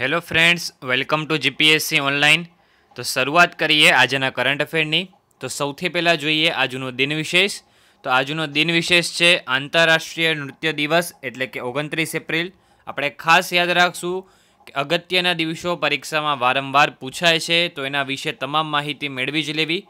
hello friends welcome to GPSC online તો શરૂઆત કરીએ આજના કરંટ અફેરની તો સૌથી પહેલાં જોઈએ આજનો દિન વિશેષ તો આજનો દિન વિશેષ છે આંતરરાષ્ટ્રીય નૃત્ય દિવસ એટલે કે ઓગણત્રીસ એપ્રિલ આપણે ખાસ યાદ રાખશું કે અગત્યના દિવસો પરીક્ષામાં વારંવાર પૂછાય છે તો એના વિશે તમામ માહિતી મેળવી જ લેવી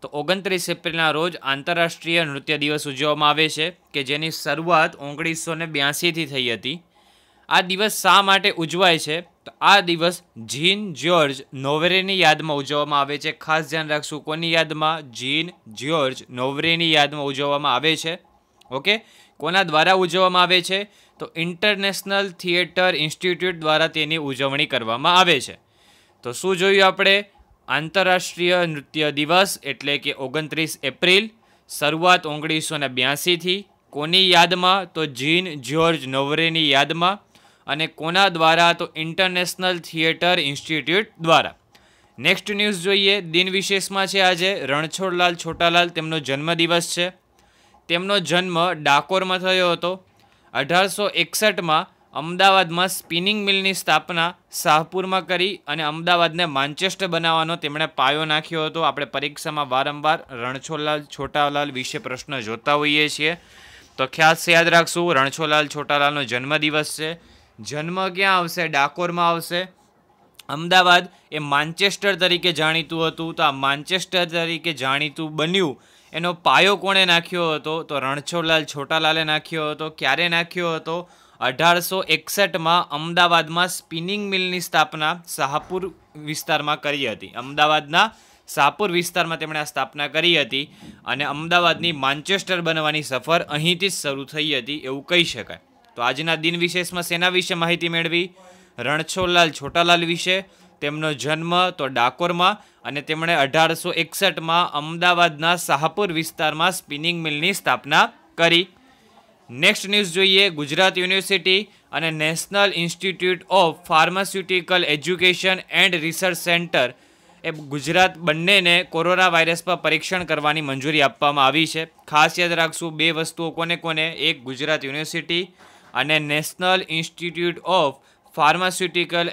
તો ઓગણત્રીસ એપ્રિલના રોજ આંતરરાષ્ટ્રીય નૃત્ય દિવસ ઉજવવામાં આવે છે કે જેની શરૂઆત ઓગણીસો ને બ્યાસીથી થઈ હતી આ દિવસ શા માટે ઉજવાય છે તો આ દિવસ જીન જ્યોર્જ નોવરેની યાદમાં ઉજવવામાં આવે છે ખાસ ધ્યાન રાખશું કોની યાદમાં જીન જ્યોર્જ નોવરેની યાદમાં ઉજવવામાં આવે છે ઓકે કોના દ્વારા ઉજવવામાં આવે છે તો ઇન્ટરનેશનલ થિયેટર ઇન્સ્ટિટ્યૂટ દ્વારા તેની ઉજવણી કરવામાં આવે છે તો શું જોયું આપણે આંતરરાષ્ટ્રીય નૃત્ય દિવસ એટલે કે ઓગણત્રીસ એપ્રિલ શરૂઆત ઓગણીસો ને બ્યાસીથી કોની યાદમાં તો જીન જ્યોર્જ નોવરેની યાદમાં અને કોના દ્વારા તો ઇન્ટરનેશનલ થિયેટર ઇન્સ્ટિટ્યૂટ દ્વારા નેક્સ્ટ ન્યૂઝ જોઈએ દિન વિશેષમાં છે આજે રણછોડલાલ છોટાલાલ તેમનો જન્મદિવસ છે તેમનો જન્મ ડાકોરમાં થયો હતો અઢારસો એકસઠમાં અમદાવાદમાં સ્પિનિંગ મિલની સ્થાપના શાહપુરમાં કરી અને અમદાવાદને માન્ચેસ્ટર બનાવવાનો તેમણે પાયો નાખ્યો હતો આપણે પરીક્ષામાં વારંવાર રણછોડલાલ છોટાલાલ વિશે પ્રશ્ન જોતા હોઈએ છીએ તો ખાસ યાદ રાખશું રણછોડલાલ છોટાલાલનો જન્મદિવસ છે જન્મ ક્યાં આવશે ડાકોરમાં આવશે અમદાવાદ એ માન્ચેસ્ટર તરીકે જાણીતું હતું તો આ માન્ચેસ્ટર તરીકે જાણીતું બન્યું એનો પાયો કોણે નાખ્યો હતો તો રણછોડલાલ છોટાલાલે નાખ્યો હતો ક્યારે નાખ્યો હતો અઢારસો એકસઠમાં અમદાવાદમાં સ્પિનિંગ મિલની સ્થાપના શાહપુર વિસ્તારમાં કરી હતી અમદાવાદના શાહપુર વિસ્તારમાં તેમણે આ સ્થાપના કરી હતી અને અમદાવાદની માન્ચેસ્ટર બનવાની સફર અહીંથી જ શરૂ થઈ હતી એવું કહી શકાય તો આજના દિન વિશેષમાં સેના વિશે માહિતી મેળવી રણછોડલાલ છોટાલાલ વિશે તેમનો જન્મ તો ડાકોરમાં અને તેમણે અઢારસો એકસઠમાં અમદાવાદના શાહપુર વિસ્તારમાં સ્પિનિંગ મિલની સ્થાપના કરી નેક્સ્ટ ન્યૂઝ જોઈએ ગુજરાત યુનિવર્સિટી અને national institute of pharmaceutical education and research centre એ ગુજરાત બંનેને કોરોના વાયરસ પર પરીક્ષણ કરવાની મંજૂરી આપવામાં આવી છે ખાસ યાદ રાખશું બે વસ્તુઓ કોને કોને એક ગુજરાત યુનિવર્સિટી અને national institute of pharmaceutical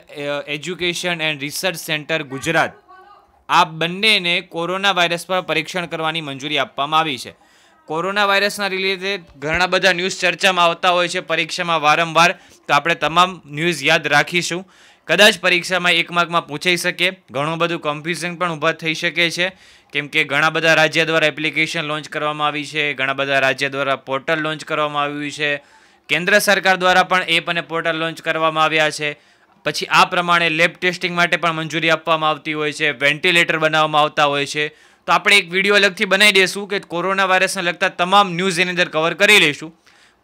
education and research centre Gujarat આ બંનેને કોરોના વાયરસ પર પરીક્ષણ કરવાની મંજૂરી આપવામાં આવી છે કોરોના વાયરસના રિલેટેડ ઘણા બધા ન્યૂઝ ચર્ચામાં આવતા હોય છે પરીક્ષામાં વારંવાર તો આપણે તમામ ન્યૂઝ યાદ રાખીશું કદાચ પરીક્ષામાં એક માર્કમાં પૂછાઈ શકે ઘણું બધું કન્ફ્યુઝન પણ ઊભા થઈ શકે છે કેમ કે ઘણા બધા રાજ્ય દ્વારા એપ્લિકેશન લોન્ચ કરવામાં આવી છે ઘણા બધા રાજ્ય દ્વારા પોર્ટલ લોન્ચ કરવામાં આવ્યું છે કેન્દ્ર સરકાર દ્વારા પણ એપ અને પોર્ટલ લોન્ચ કરવામાં આવ્યા છે પછી આ પ્રમાણે લેબ ટેસ્ટિંગ માટે પણ મંજૂરી આપવામાં આવતી હોય છે વેન્ટિલેટર બનાવવામાં આવતા હોય છે તો આપણે એક વિડીયો અલગથી બનાવી દઈશું કે કોરોના વાયરસને લગતા તમામ ન્યૂઝ એની અંદર કવર કરી લઈશું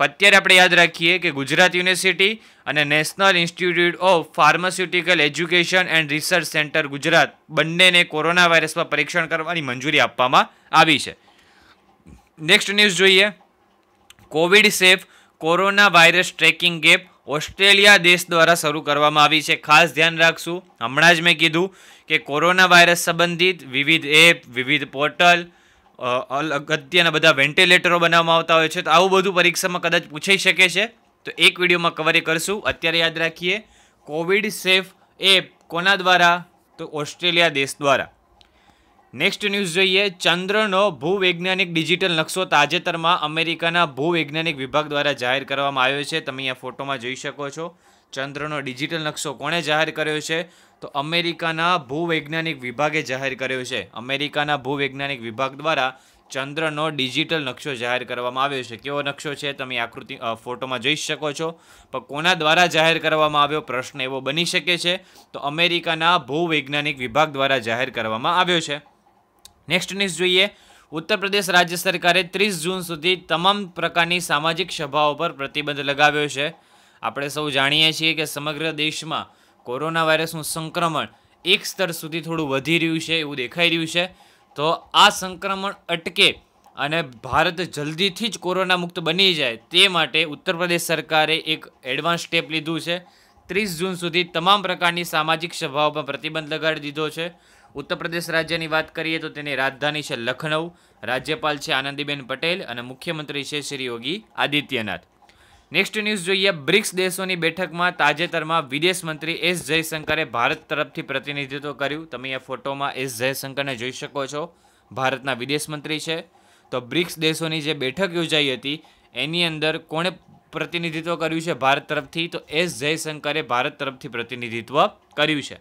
અત્યારે આપણે યાદ રાખીએ કે ગુજરાત યુનિવર્સિટી અને national institute of pharmaceutical education and research centre Gujarat બંનેને કોરોના વાયરસમાં પરીક્ષણ કરવાની મંજૂરી આપવામાં આવી છે નેક્સ્ટ ન્યૂઝ જોઈએ covid safe corona virus tracking app Australia દેશ દ્વારા શરૂ કરવામાં આવી છે ખાસ ધ્યાન રાખશું હમણાં જ મેં કીધું કે કોરોના વાયરસ સંબંધિત વિવિધ એપ વિવિધ પોર્ટલ અગત્યના બધા વેન્ટિલેટરો બનાવવામાં આવતા હોય છે તો આવું બધું પરીક્ષામાં કદાચ પૂછાઈ શકે છે તો એક વિડીયોમાં કવર કરશું અત્યારે યાદ રાખીએ કોવિડ સેફ એપ કોના દ્વારા તો ઓસ્ટ્રેલિયા દેશ દ્વારા નેક્સ્ટ ન્યૂઝ જોઈએ ચંદ્રનો ભૂવૈજ્ઞાનિક ડિજિટલ નકશો તાજેતરમાં અમેરિકાના ભૂવૈજ્ઞાનિક વિભાગ દ્વારા જાહેર કરવામાં આવ્યો છે તમે અહીંયા ફોટોમાં જોઈ શકો છો ચંદ્રનો ડિજિટલ નકશો કોણે જાહેર કર્યો છે તો અમેરિકાના ભૂવૈજ્ઞાનિક વિભાગે જાહેર કર્યો છે અમેરિકાના ભૂવૈજ્ઞાનિક વિભાગ દ્વારા ચંદ્રનો ડિજિટલ નકશો જાહેર કરવામાં આવ્યો છે કેવો નકશો છે તમે આકૃતિ ફોટોમાં જોઈ શકો છો પણ કોના દ્વારા જાહેર કરવામાં આવ્યો પ્રશ્ન એવો બની શકે છે તો અમેરિકાના ભૂવૈજ્ઞાનિક વિભાગ દ્વારા જાહેર કરવામાં આવ્યો છે નેક્સ્ટ ન્યૂઝ જોઈએ ઉત્તર પ્રદેશ રાજ્ય સરકારે ત્રીસ જૂન સુધી તમામ પ્રકારની સામાજિક સભાઓ પર પ્રતિબંધ લગાવ્યો છે આપણે સૌ જાણીએ છીએ કે સમગ્ર દેશમાં કોરોના વાયરસનું સંક્રમણ એક સ્તર સુધી થોડું વધી રહ્યું છે એવું દેખાઈ રહ્યું છે તો આ સંક્રમણ અટકે અને ભારત જલ્દીથી જ કોરોના મુક્ત બની જાય તે માટે ઉત્તર પ્રદેશ સરકારે એક એડવાન્સ સ્ટેપ લીધું છે ત્રીસ જૂન સુધી તમામ પ્રકારની સામાજિક સભાઓ પર પ્રતિબંધ લગાડી દીધો છે ઉત્તર પ્રદેશ રાજ્યની વાત કરીએ તો તેની રાજધાની છે લખનૌ રાજ્યપાલ છે આનંદીબેન પટેલ અને મુખ્યમંત્રી છે શ્રી યોગી આદિત્યનાથ નેક્સ્ટ ન્યૂઝ જોઈએ બ્રિક્સ દેશોની બેઠકમાં તાજેતરમાં વિદેશ મંત્રી એસ જયશંકરે ભારત તરફથી પ્રતિનિધિત્વ કર્યું તમે આ ફોટોમાં એસ જયશંકરને જોઈ શકો છો ભારતના વિદેશ મંત્રી છે તો બ્રિક્સ દેશોની જે બેઠક યોજાઈ હતી એની અંદર કોણે પ્રતિનિધિત્વ કર્યું છે ભારત તરફથી તો એસ જયશંકરે ભારત તરફથી પ્રતિનિધિત્વ કર્યું છે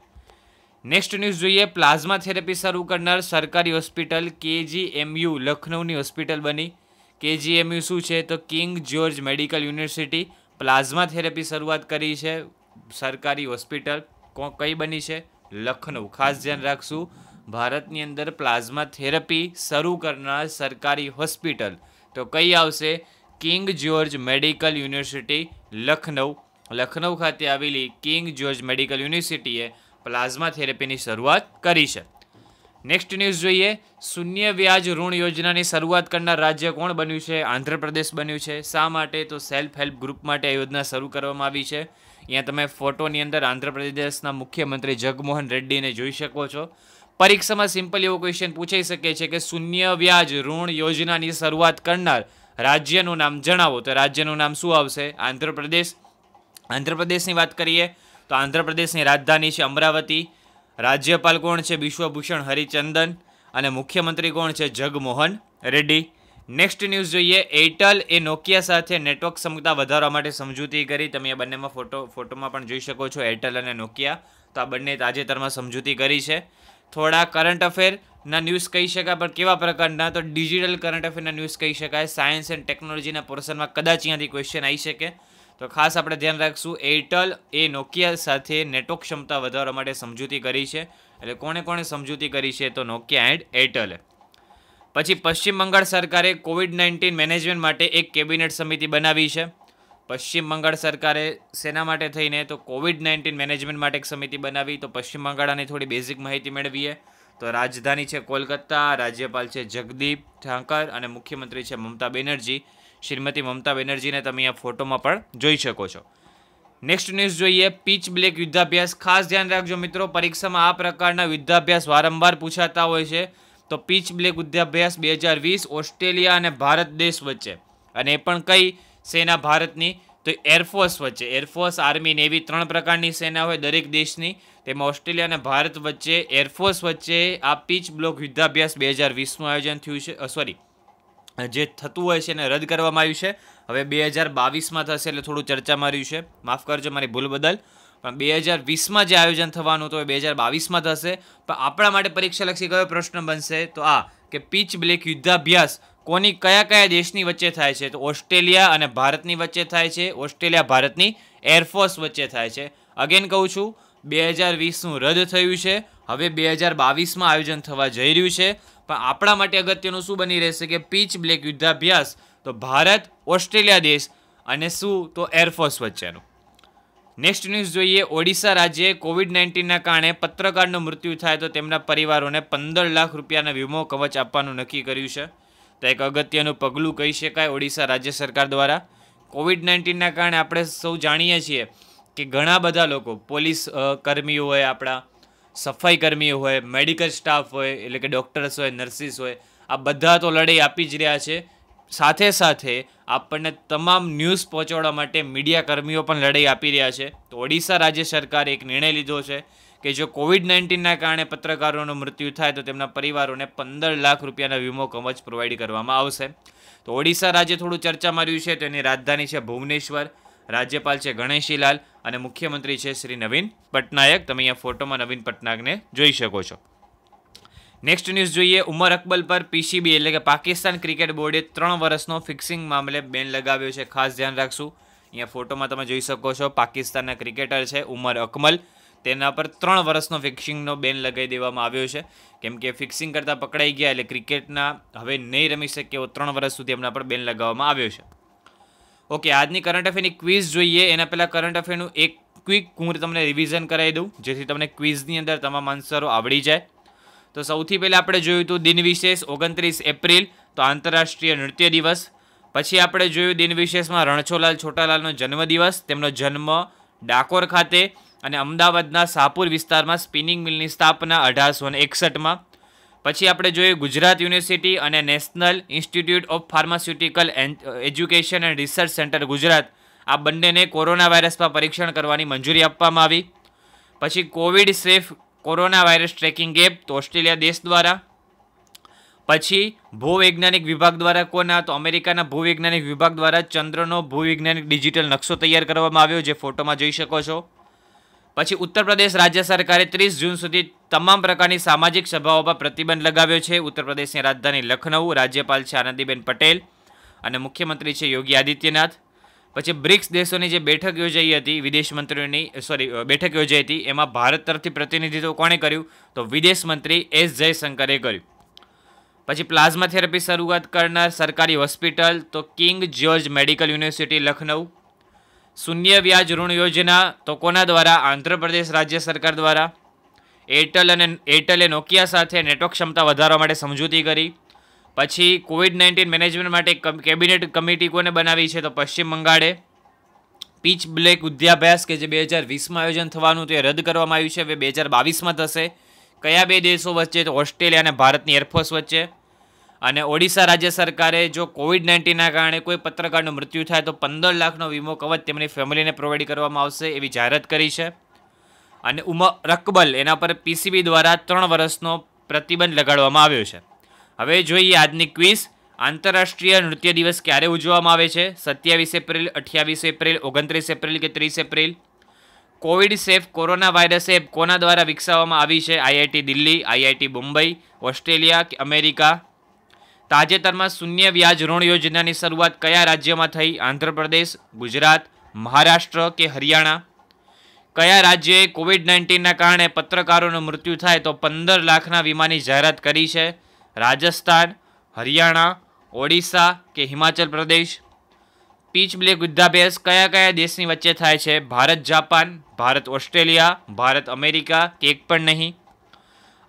નેક્સ્ટ ન્યૂઝ જોઈએ પ્લાઝમા થેરેપી શરૂ કરનાર સરકારી હોસ્પિટલ કેજીએમયુ લખનૌની હોસ્પિટલ બની કેજીએમયુ શું છે તો King George medical university plasma therapy શરૂઆત કરી છે સરકારી હોસ્પિટલ કઈ બની છે લખનૌ ખાસ ધ્યાન રાખશું ભારતની અંદર પ્લાઝમા થેરેપી શરૂ કરનાર સરકારી હોસ્પિટલ તો કઈ આવશે King George medical university Lucknow Lucknow ખાતે આવેલી કિંગ જ્યોર્જ મેડિકલ યુનિવર્સિટીએ પ્લાઝમા થેરેપીની શરૂઆત કરી છે નેક્સ્ટ ન્યૂઝ જોઈએ શૂન્ય વ્યાજ ઋણ યોજનાની શરૂઆત કરનાર રાજ્ય કોણ બન્યું છે આંધ્રપ્રદેશ બન્યું છે શા માટે તો સેલ્ફ હેલ્પ ગ્રુપ માટે આ યોજના શરૂ કરવામાં આવી છે અહીંયા તમે ફોટોની અંદર આંધ્રપ્રદેશના મુખ્યમંત્રી જગમોહન રેડ્ડીને જોઈ શકો છો પરીક્ષામાં સિમ્પલ એવો ક્વેશ્ચન પૂછાઈ શકે છે કે શૂન્ય વ્યાજ ઋણ યોજનાની શરૂઆત કરનાર રાજ્યનું નામ જણાવો તો રાજ્યનું નામ શું આવશે આંધ્રપ્રદેશ આંધ્રપ્રદેશની વાત કરીએ તો આંધ્રપ્રદેશની રાજધાની છે અમરાવતી રાજ્યપાલ કોણ છે બિશ્વભૂષણ હરિચંદન અને મુખ્યમંત્રી કોણ છે જગમોહન રેડ્ડી નેક્સ્ટ ન્યૂઝ જોઈએ એરટેલ એ નોકિયા સાથે નેટવર્ક ક્ષમતા વધારવા માટે સમજૂતી કરી તમે એ બંનેમાં ફોટો ફોટોમાં પણ જોઈ શકો છો એરટેલ અને નોકિયા તો આ બંને તાજેતરમાં સમજૂતી કરી છે થોડા કરંટ અફેરના ન્યૂઝ કહી શકાય પણ કેવા પ્રકારના તો ડિજિટલ કરંટ અફેરના ન્યૂઝ કહી શકાય સાયન્સ એન્ડ ટેકનોલોજીના પોર્શનમાં કદાચ અહીંયાથી ક્વેશ્ચન આવી શકે તો ખાસ આપણે ધ્યાન રાખશું એરટેલ એ નોકિયા સાથે નેટવર્ક ક્ષમતા વધારવા માટે સમજૂતી કરી છે એટલે કોણે કોણે સમજૂતી કરી છે તો નોકિયા એન્ડ એરટેલે પછી પશ્ચિમ બંગાળ સરકારે કોવિડ નાઇન્ટીન મેનેજમેન્ટ માટે એક કેબિનેટ સમિતિ બનાવી છે પશ્ચિમ બંગાળ સરકારે સેના માટે થઈને તો કોવિડ નાઇન્ટીન મેનેજમેન્ટ માટે એક સમિતિ બનાવી તો પશ્ચિમ બંગાળાની થોડી બેઝિક માહિતી મેળવીએ તો રાજધાની છે કોલકાતા રાજ્યપાલ છે જગદીપ ઠાંકર અને મુખ્યમંત્રી છે મમતા બેનર્જી શ્રીમતી મમતા બેનર્જીને તમે આ ફોટોમાં પણ જોઈ શકો છો નેક્સ્ટ ન્યૂઝ જોઈએ પીચ બ્લેક યુદ્ધાભ્યાસ ખાસ ધ્યાન રાખજો મિત્રો પરીક્ષામાં આ પ્રકારના યુદ્ધાભ્યાસ વારંવાર પૂછાતા હોય છે તો પીચ બ્લેક યુદ્ધાભ્યાસ બે હજાર વીસ ઓસ્ટ્રેલિયા અને ભારત દેશ વચ્ચે અને એ પણ કઈ સેના ભારતની તો એરફોર્સ વચ્ચે એરફોર્સ આર્મી નેવી ત્રણ પ્રકારની સેના હોય દરેક દેશની તેમાં ઓસ્ટ્રેલિયા અને ભારત વચ્ચે એરફોર્સ વચ્ચે આ પીચ બ્લોક યુદ્ધાભ્યાસ બે હજાર વીસનું આયોજન થયું છે સોરી જે થતું હોય છે એને રદ કરવામાં આવ્યું છે હવે બે હજાર બાવીસમાં થશે એટલે થોડું ચર્ચામાં રહ્યું છે માફ કરજો મારી ભૂલ બદલ પણ બે હજાર વીસમાં જે આયોજન થવાનું હતું એ બે હજાર બાવીસમાં થશે પણ આપણા માટે પરીક્ષાલક્ષી કયો પ્રશ્ન બનશે તો આ કે પીચ બ્લેક યુદ્ધાભ્યાસ કોની કયા કયા દેશની વચ્ચે થાય છે તો ઓસ્ટ્રેલિયા અને ભારતની વચ્ચે થાય છે ઓસ્ટ્રેલિયા ભારતની એરફોર્સ વચ્ચે થાય છે અગેન કહું છું બે હજાર વીસનું રદ થયું છે હવે બે હજાર બાવીસમાં આયોજન થવા જઈ રહ્યું છે પણ આપણા માટે અગત્યનું શું બની રહેશે કે પીચ બ્લેક યુદ્ધાભ્યાસ તો ભારત ઓસ્ટ્રેલિયા દેશ અને શું તો એરફોર્સ વચ્ચેનું નેક્સ્ટ ન્યૂઝ જોઈએ ઓડિશા રાજ્યે કોવિડ નાઇન્ટીનના કારણે પત્રકારનું મૃત્યુ થાય તો તેમના પરિવારોને પંદર લાખ રૂપિયાના વીમો કવચ આપવાનું નક્કી કર્યું છે તો એક અગત્યનું પગલું કહી શકાય ઓડિશા રાજ્ય સરકાર દ્વારા કોવિડ નાઇન્ટીનના કારણે આપણે સૌ જાણીએ છીએ કે ઘણા બધા લોકો પોલીસ કર્મીઓ હોય આપણા સફાઈ કર્મીઓ હોય મેડિકલ સ્ટાફ હોય એટલે કે ડૉક્ટર્સ હોય નર્સિસ હોય આ બધા તો લડાઈ આપી જ રહ્યા છે સાથે સાથે આપણને તમામ ન્યૂઝ પહોંચાડવા માટે મીડિયા કર્મીઓ પણ લડાઈ આપી રહ્યા છે તો ઓડિશા રાજ્ય સરકારે એક નિર્ણય લીધો છે કે જો કોવિડ નાઇન્ટીનના કારણે પત્રકારોનું મૃત્યુ થાય તો તેમના પરિવારોને પંદર લાખ રૂપિયાના વીમો કવચ પ્રોવાઈડ કરવામાં આવશે તો ઓડિશા રાજ્ય થોડું ચર્ચા માર્યું છે તેની રાજધાની છે ભુવનેશ્વર રાજ્યપાલ છે ગણેશીલાલ અને મુખ્યમંત્રી છે શ્રી નવીન પટનાયક તમે અહીંયા ફોટોમાં નવીન પટનાયકને જોઈ શકો છો નેક્સ્ટ ન્યૂઝ જોઈએ ઉમર અકબલ પર પીસીબી એટલે કે પાકિસ્તાન ક્રિકેટ બોર્ડે ત્રણ વર્ષનો ફિક્સિંગ મામલે બેન લગાવ્યો છે ખાસ ધ્યાન રાખશું અહીંયા ફોટોમાં તમે જોઈ શકો છો પાકિસ્તાનના ક્રિકેટર છે ઉમર અકમલ તેના પર ત્રણ વર્ષનો ફિક્સિંગનો બેન લગાવી દેવામાં આવ્યો છે કેમ કે ફિક્સિંગ કરતાં પકડાઈ ગયા એટલે ક્રિકેટના હવે નહીં રમી શકે એવો ત્રણ વર્ષ સુધી એમના પર બેન લગાવવામાં આવ્યો છે ઓકે આજની કરંટ અફેરની ક્વિઝ જોઈએ એના પહેલાં કરંટ અફેરનું એક ક્વિક હું તમને રિવિઝન કરાવી દઉં જેથી તમને ક્વિઝની અંદર તમામ આન્સરો આવડી જાય તો સૌથી પહેલાં આપણે જોયું હતું દિન વિશેષ ઓગણત્રીસ એપ્રિલ તો આંતરરાષ્ટ્રીય નૃત્ય દિવસ પછી આપણે જોયું દિન વિશેષમાં રણછોલાલ છોટાલાલનો જન્મદિવસ તેમનો જન્મ ડાકોર ખાતે અને અમદાવાદના સાપુર વિસ્તારમાં સ્પિનિંગ મિલની સ્થાપના અઢારસો એકસઠમાં પછી આપણે જોઈએ ગુજરાત યુનિવર્સિટી અને national institute of pharmaceutical education and research centre Gujarat આ બંનેને કોરોના વાયરસમાં પરીક્ષણ કરવાની મંજૂરી આપવામાં આવી પછી covid safe corona virus tracking app તો ઓસ્ટ્રેલિયા દેશ દ્વારા પછી ભૂવૈજ્ઞાનિક વિભાગ દ્વારા કોના તો અમેરિકાના ભૂવૈજ્ઞાનિક વિભાગ દ્વારા ચંદ્રનો ભૂવૈજ્ઞાનિક ડિજિટલ નકશો તૈયાર કરવામાં આવ્યો જે ફોટોમાં જોઈ શકો છો પછી ઉત્તર પ્રદેશ રાજ્ય સરકારે ત્રીસ જૂન સુધી તમામ પ્રકારની સામાજિક સભાઓ પર પ્રતિબંધ લગાવ્યો છે ઉત્તર પ્રદેશની રાજધાની લખનઉ રાજ્યપાલ છે આનંદીબેન પટેલ અને મુખ્યમંત્રી છે યોગી આદિત્યનાથ પછી બ્રિક્સ દેશોની જે બેઠક યોજાઈ હતી વિદેશ મંત્રીઓની સોરી બેઠક યોજાઈ હતી એમાં ભારત તરફથી પ્રતિનિધિત્વ કોણે કર્યું તો વિદેશ મંત્રી એસ જયશંકરે કર્યું પછી પ્લાઝમા થેરપી શરૂઆત કરનાર સરકારી હોસ્પિટલ તો King George medical university Lucknow શૂન્ય વ્યાજ ઋણ યોજના તો કોના દ્વારા આંધ્રપ્રદેશ રાજ્ય સરકાર દ્વારા એરટેલ અને એરટેલે નોકિયા સાથે નેટવર્ક ક્ષમતા વધારવા માટે સમજૂતી કરી પછી કોવિડ નાઇન્ટીન મેનેજમેન્ટ માટે કેબિનેટ કમિટી કોને બનાવી છે તો પશ્ચિમ બંગાળે પીચ બ્લેક વિદ્યાભ્યાસ કે જે બે હજાર વીસમાં આયોજન થવાનું તે રદ કરવામાં આવ્યું છે હવે બે હજાર બાવીસમાં થશે કયા બે દેશો વચ્ચે તો ઓસ્ટ્રેલિયા અને ભારતની એરફોર્સ વચ્ચે અને ઓડિશા રાજ્ય સરકારે જો કોવિડ નાઇન્ટીનના કારણે કોઈ પત્રકારનું મૃત્યુ થાય તો પંદર લાખનો વીમો કવચ તેમની ફેમિલીને પ્રોવાઈડ કરવામાં આવશે એવી જાહેરાત કરી છે અને ઉમર રકબલ એના પર પીસીબી દ્વારા ત્રણ વર્ષનો પ્રતિબંધ લગાડવામાં આવ્યો છે હવે જોઈએ આજની ક્વિઝ આંતરરાષ્ટ્રીય નૃત્ય દિવસ ક્યારે ઉજવવામાં આવે છે સત્યાવીસ એપ્રિલ અઠ્યાવીસ એપ્રિલ ઓગણત્રીસ એપ્રિલ કે ત્રીસ April covid safe corona virus app કોના દ્વારા વિકસાવવામાં આવી છે IIT Delhi IIT Mumbai Australia કે અમેરિકા તાજેતરમાં શૂન્ય વ્યાજ ઋણ યોજનાની શરૂઆત કયા રાજ્યમાં થઈ આંધ્રપ્રદેશ ગુજરાત મહારાષ્ટ્ર કે હરિયાણા કયા રાજ્યએ કોવિડ નાઇન્ટીનના કારણે પત્રકારોનું મૃત્યુ થાય તો પંદર લાખના વીમાની જાહેરાત કરી છે રાજસ્થાન હરિયાણા ઓડિશા કે હિમાચલ પ્રદેશ પીચ બ્લેક યુદ્ધાભ્યાસ કયા કયા દેશની વચ્ચે થાય છે Bharat Japan Bharat Australia Bharat America કે એક પણ નહીં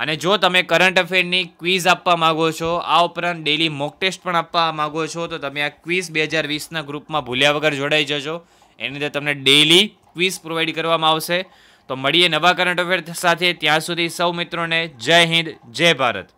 અને જો તમે કરંટ અફેરની ક્વિઝ આપવા માગો છો આ ઉપરાંત ડેલી મોક ટેસ્ટ પણ આપવા માગો છો તો તમે આ ક્વિઝ બે હજાર વીસના ગ્રુપમાં ભૂલ્યા વગર જોડાઈ જજો એની અંદર તમને ડેલી ક્વિઝ પ્રોવાઈડ કરવામાં આવશે તો મળીએ નવા કરંટ અફેર સાથે ત્યાં સુધી સૌ મિત્રોને જય હિન્દ જય ભારત